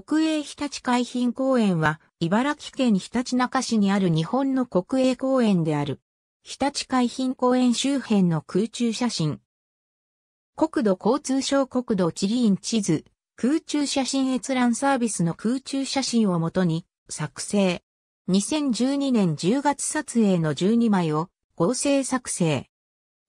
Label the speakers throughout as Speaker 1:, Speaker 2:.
Speaker 1: 国営日立海浜公園は、茨城県ひたち中市にある日本の国営公園である。日立海浜公園周辺の空中写真。国土交通省国土地理院地図、空中写真閲覧サービスの空中写真をもとに、作成。2012年10月撮影の12枚を合成作成。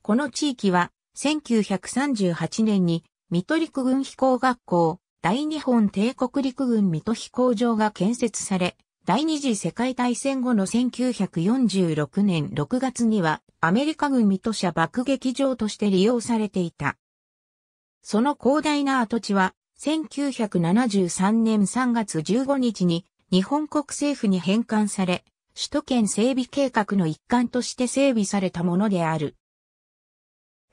Speaker 1: この地域は、1938年に、三取区軍飛行学校、大日本帝国陸軍水戸飛行場が建設され、第二次世界大戦後の1946年6月にはアメリカ軍水戸社爆撃場として利用されていた。その広大な跡地は1973年3月15日に日本国政府に返還され、首都圏整備計画の一環として整備されたものである。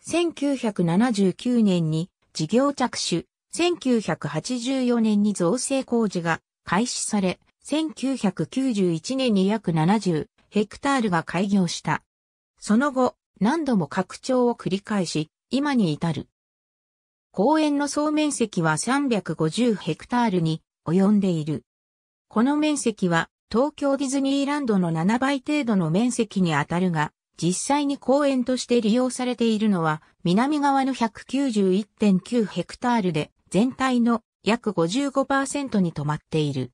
Speaker 1: 1979年に事業着手、1984年に造成工事が開始され、1991年に約70ヘクタールが開業した。その後、何度も拡張を繰り返し、今に至る。公園の総面積は350ヘクタールに及んでいる。この面積は東京ディズニーランドの7倍程度の面積にあたるが、実際に公園として利用されているのは南側の191.9ヘクタールで、全体の約55%に止まっている。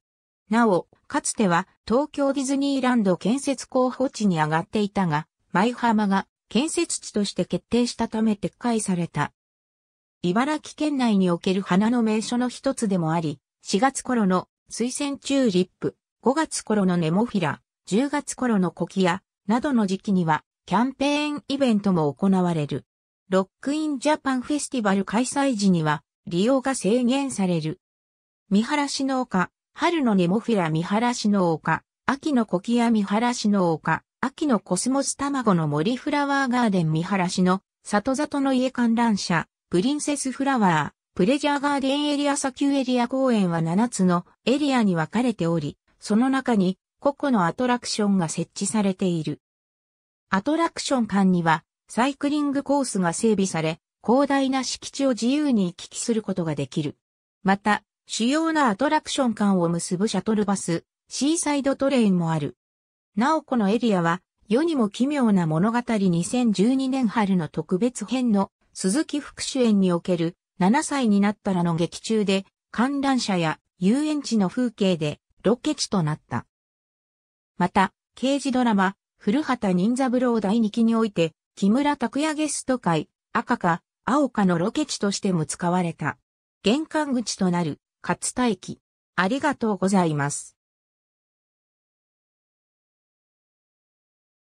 Speaker 1: なお、かつては東京ディズニーランド建設候補地に上がっていたが、舞浜が建設地として決定したため撤回された。茨城県内における花の名所の一つでもあり、4月頃の水仙チューリップ、5月頃のネモフィラ、10月頃のコキア、などの時期には、キャンペーンイベントも行われる。ロックインジャパンフェスティバル開催時には、利用が制限される。見晴らしの丘、春のネモフィラ見晴らしの丘、秋のコキア見晴らしの丘、秋のコスモス卵の森フラワーガーデン見晴らしの、里里の家観覧車、プリンセスフラワー、プレジャーガーデンエリア砂丘エリア公園は7つのエリアに分かれており、その中に個々のアトラクションが設置されている。アトラクション間にはサイクリングコースが整備され、広大な敷地を自由に行き来することができる。また、主要なアトラクション間を結ぶシャトルバス、シーサイドトレインもある。なおこのエリアは、世にも奇妙な物語2012年春の特別編の鈴木副主演における7歳になったらの劇中で観覧車や遊園地の風景でロケ地となった。また、刑事ドラマ、古畑任三郎第2期において、木村拓哉ゲスト会、赤か、青花のロケ地としても使われた。玄関口となる、勝田駅。ありがとうございます。